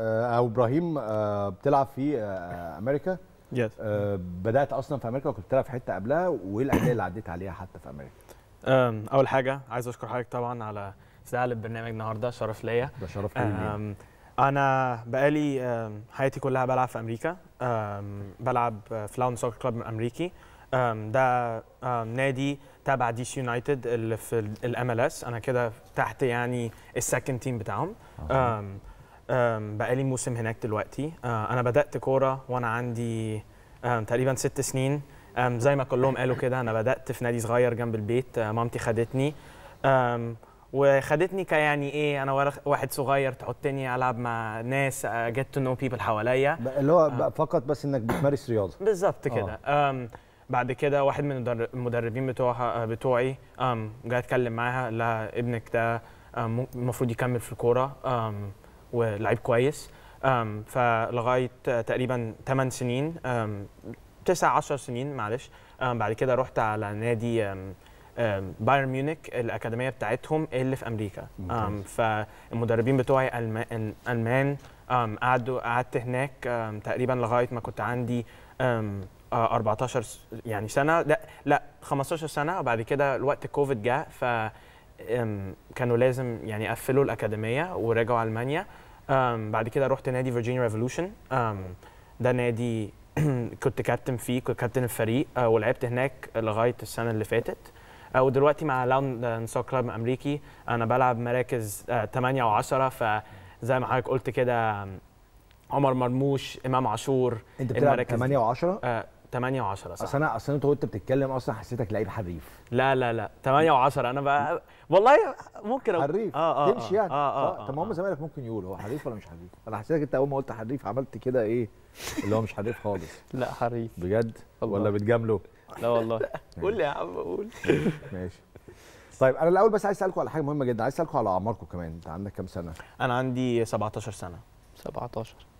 آه، او ابراهيم آه، بتلعب في آه، امريكا يس yes. بدات اصلا في امريكا وكنت بتلعب في حته قبلها وايه الانديه اللي عديت عليها حتى في امريكا اول حاجه عايز اشكر حضرتك طبعا على استقبال البرنامج النهارده شرف ليا ده شرف لي انا بقالي حياتي كلها بلعب في امريكا بلعب في لاون سوكر كلاب الامريكي ده نادي تابع دي سي يونايتد اللي في الام ال اس انا كده تحت يعني السكند تيم بتاعهم بقالي موسم هناك دلوقتي آه، انا بدات كوره وانا عندي تقريبا ست سنين زي ما كلهم قالوا كده انا بدات في نادي صغير جنب البيت آه، مامتي خدتني وخدتني كيعني ايه انا واحد صغير تحطني العب مع ناس جيت تو نو بيبل حواليا اللي هو آه. فقط بس انك بتمارس رياضه بالظبط كده بعد كده واحد من المدربين بتوعها بتوعي جاي اتكلم معاها لها ابنك ده المفروض يكمل في الكوره ولعيب كويس فلغايه تقريبا 8 سنين 9 10 سنين معلش بعد كده رحت على نادي بايرن ميونخ الاكاديميه بتاعتهم اللي في امريكا فالمدربين بتوعي المان, قعدوا قعدت هناك تقريبا لغايه ما كنت عندي 14 آه، يعني سنه لا لا 15 سنه وبعد كده الوقت كوفيد جه ف كانوا لازم يعني قفلوا الاكاديميه ورجعوا المانيا بعد كده رحت نادي فيرجينيا ريفولوشن ده نادي كنت كابتن فيه كنت كابتن الفريق أه، ولعبت هناك لغايه السنه اللي فاتت أه، ودلوقتي مع لاون سوكر كلاب امريكي انا بلعب مراكز 8 و10 فزي ما حضرتك قلت كده عمر مرموش امام عاشور انت بتلعب 8 و10 8 و10 صح اصل انا اصل انت وانت بتتكلم اصلا حسيتك لعيب حريف لا لا لا 8 و10 انا بقى والله ممكن أو... حريف آه آه تمشي يعني آه،, اه اه, آه, طب ما هم آه. زمايلك ممكن يقولوا هو حريف ولا مش حريف انا حسيتك انت اول ما قلت حريف عملت كده ايه اللي هو مش حريف خالص لا حريف بجد الله. ولا بتجامله لا والله قول يا عم قول ماشي طيب انا الاول بس عايز اسالكم على حاجه مهمه جدا عايز اسالكم على اعماركم كمان انت عندك كام سنه انا عندي 17 سنه 17